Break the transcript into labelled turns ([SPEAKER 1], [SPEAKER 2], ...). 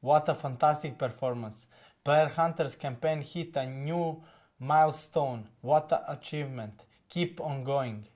[SPEAKER 1] What a fantastic performance. Player Hunter's campaign hit a new milestone. What an achievement. Keep on going.